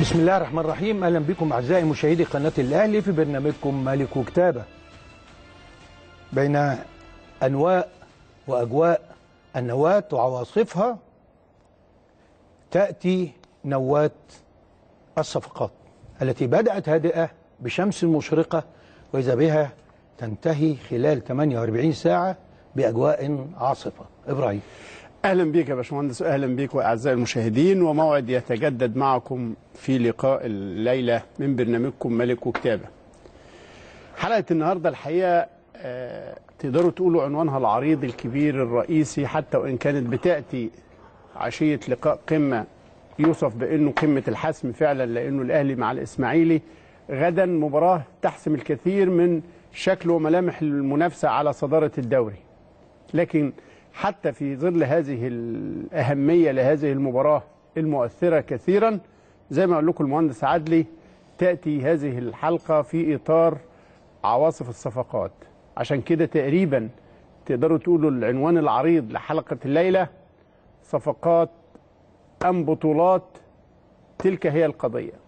بسم الله الرحمن الرحيم اهلا بكم اعزائي مشاهدي قناه الاهلي في برنامجكم ملك وكتابه بين انواء واجواء النواه وعواصفها تاتي نواه الصفقات التي بدات هادئه بشمس مشرقه واذا بها تنتهي خلال 48 ساعه باجواء عاصفه ابراهيم اهلا بيك يا باشمهندس اهلا بيك واعزائي المشاهدين وموعد يتجدد معكم في لقاء الليله من برنامجكم ملك وكتابه. حلقه النهارده الحقيقه آه، تقدروا تقولوا عنوانها العريض الكبير الرئيسي حتى وان كانت بتاتي عشيه لقاء قمه يوصف بانه قمه الحسم فعلا لانه الاهلي مع الاسماعيلي غدا مباراه تحسم الكثير من شكل وملامح المنافسه على صداره الدوري. لكن حتى في ظل هذه الأهمية لهذه المباراة المؤثرة كثيرا زي ما اقول لكم المهندس عدلي تأتي هذه الحلقة في إطار عواصف الصفقات عشان كده تقريبا تقدروا تقولوا العنوان العريض لحلقة الليلة صفقات أم بطولات تلك هي القضية